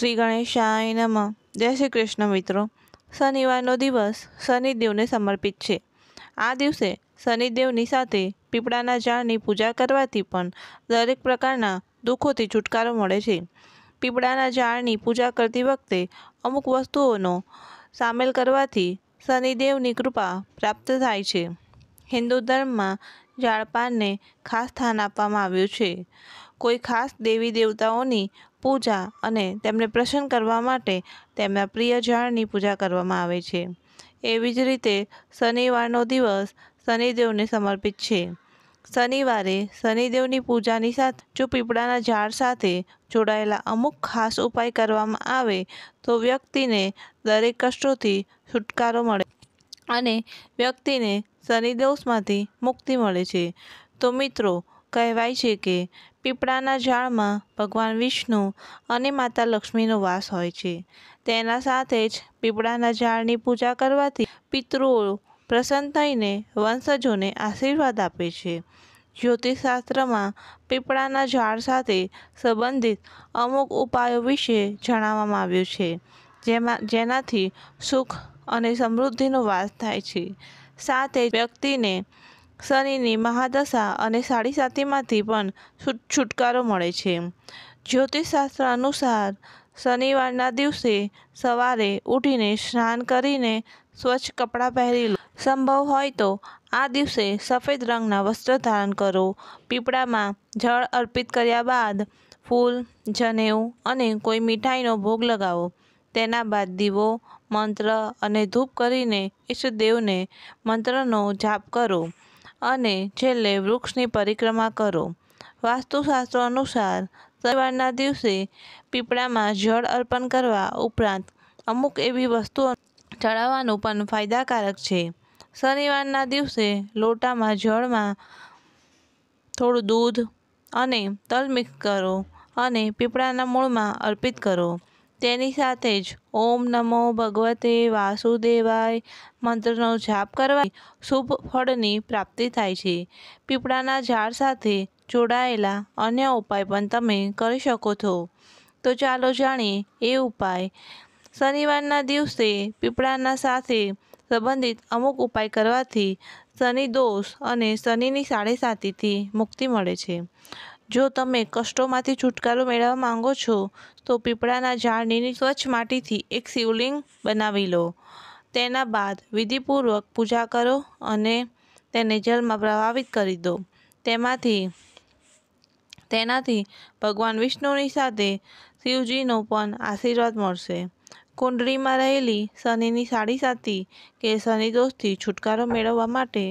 શ્રી ગણેશાય નમ જય શ્રી કૃષ્ણ મિત્રો શનિવારનો દિવસ શનિદેવને સમર્પિત છે આ દિવસે શનિદેવની સાથે પીપળાના ઝાડની પૂજા કરવાથી પણ દરેક પ્રકારના દુઃખોથી છુટકારો મળે છે પીપળાના ઝાડની પૂજા કરતી વખતે અમુક વસ્તુઓનો સામેલ કરવાથી શનિદેવની કૃપા પ્રાપ્ત થાય છે હિન્દુ ધર્મમાં ઝાડપાનને ખાસ સ્થાન આપવામાં આવ્યું છે કોઈ ખાસ દેવી દેવતાઓની પૂજા અને તેમને પ્રસન્ન કરવા માટે તેમના પ્રિય ઝાડની પૂજા કરવામાં આવે છે એવી જ રીતે શનિવારનો દિવસ શનિદેવને સમર્પિત છે શનિવારે શનિદેવની પૂજાની સાથે જો પીપળાના ઝાડ સાથે જોડાયેલા અમુક ખાસ ઉપાય કરવામાં આવે તો વ્યક્તિને દરેક કષ્ટોથી છુટકારો મળે અને વ્યક્તિને શનિદોષમાંથી મુક્તિ મળે છે તો મિત્રો કહેવાય છે કે પીપળાના ઝાડમાં ભગવાન વિષ્ણુ અને માતા લક્ષ્મીનો વાસ હોય છે તેના સાથે જ પીપળાના ઝાડની પૂજા કરવાથી પિતૃઓ પ્રસન્ન થઈને વંશજોને આશીર્વાદ આપે છે જ્યોતિષશાસ્ત્રમાં પીપળાના ઝાડ સાથે સંબંધિત અમુક ઉપાયો વિશે જણાવવામાં આવ્યું છે જેમાં જેનાથી સુખ અને સમૃદ્ધિનો વાસ થાય છે સાથે વ્યક્તિને શનિની મહાદશા અને સાડી સાતીમાંથી પણ છુટકારો મળે છે જ્યોતિષશાસ્ત્ર અનુસાર શનિવારના દિવસે સવારે ઉઠીને સ્નાન કરીને સ્વચ્છ કપડાં પહેરી લો સંભવ હોય તો આ દિવસે સફેદ રંગના વસ્ત્ર ધારણ કરો પીપળામાં જળ અર્પિત કર્યા બાદ ફૂલ જનેવું અને કોઈ મીઠાઈનો ભોગ લગાવો તેના બાદ દીવો મંત્ર અને ધૂપ કરીને ઈષ્ટદેવને મંત્રનો જાપ કરો અને છેલ્લે વૃક્ષની પરિક્રમા કરો વાસ્તુશાસ્ત્ર અનુસાર શનિવારના દિવસે પીપળામાં જળ અર્પણ કરવા ઉપરાંત અમુક એવી વસ્તુઓ ચડાવવાનું પણ ફાયદાકારક છે શનિવારના દિવસે લોટામાં જળમાં થોડું દૂધ અને તલ મિક્સ કરો અને પીપળાના મૂળમાં અર્પિત કરો તેની સાથે જ ઓમ નમો ભગવતે વાસુદેવાય મંત્રનો જાપ કરવા શુભ ફળની પ્રાપ્તિ થાય છે પીપળાના ઝાડ સાથે જોડાયેલા અન્ય ઉપાય પણ તમે કરી શકો છો તો ચાલો જાણીએ એ ઉપાય શનિવારના દિવસે પીપળાના સાથે સંબંધિત અમુક ઉપાય કરવાથી શનિ દોષ અને શનિની સાડેસાતીથી મુક્તિ મળે છે જો તમે કષ્ટોમાંથી છુટકારો મેળવવા માંગો છો તો પીપળાના ઝાડની સ્વચ્છ માટીથી એક શિવલિંગ બનાવી લો તેના બાદ વિધિપૂર્વક પૂજા કરો અને તેને જલમાં પ્રભાવિત કરી દો તેમાંથી તેનાથી ભગવાન વિષ્ણુની સાથે શિવજીનો પણ આશીર્વાદ મળશે કુંડળીમાં રહેલી શનિની સાડી સાતી કે શનિદોષથી છુટકારો મેળવવા માટે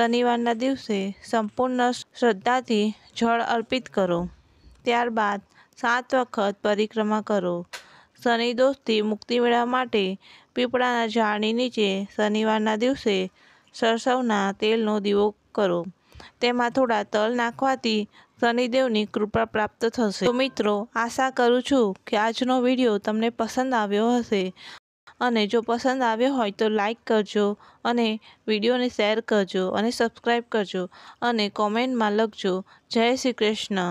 શનિવારના દિવસે સંપૂર્ણ શ્રદ્ધાથી જળ અર્પિત કરો ત્યારબાદ સાત વખત પરિક્રમા કરો શનિ દોષથી મુક્તિ મેળવવા માટે પીપળાના ઝાડની નીચે શનિવારના દિવસે સરસવના તેલનો દીવો કરો તેમાં થોડા તલ નાખવાથી શનિદેવની કૃપા પ્રાપ્ત થશે તો મિત્રો આશા કરું છું કે આજનો વિડીયો તમને પસંદ આવ્યો હશે અને જો પસંદ આવ્યો હોય તો લાઇક કરજો અને વિડીયોને શેર કરજો અને સબસ્ક્રાઈબ કરજો અને કોમેન્ટમાં લખજો જય શ્રી કૃષ્ણ